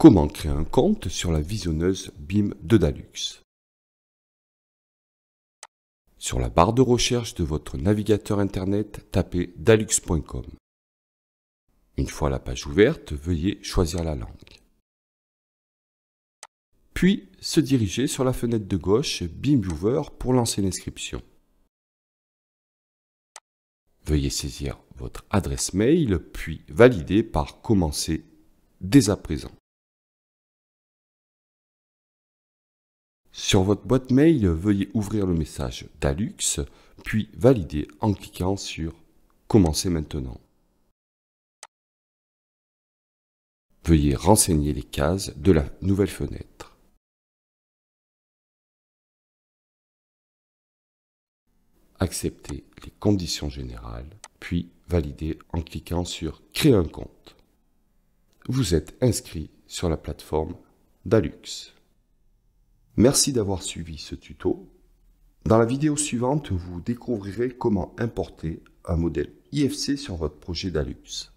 Comment créer un compte sur la visionneuse BIM de Dalux Sur la barre de recherche de votre navigateur Internet, tapez dalux.com. Une fois la page ouverte, veuillez choisir la langue. Puis, se diriger sur la fenêtre de gauche BIM Viewer pour lancer l'inscription. Veuillez saisir votre adresse mail, puis valider par Commencer dès à présent. Sur votre boîte mail, veuillez ouvrir le message d'ALUX, puis valider en cliquant sur Commencez maintenant. Veuillez renseigner les cases de la nouvelle fenêtre. Acceptez les conditions générales, puis validez en cliquant sur Créer un compte. Vous êtes inscrit sur la plateforme Dalux. Merci d'avoir suivi ce tuto. Dans la vidéo suivante, vous découvrirez comment importer un modèle IFC sur votre projet d'Alux.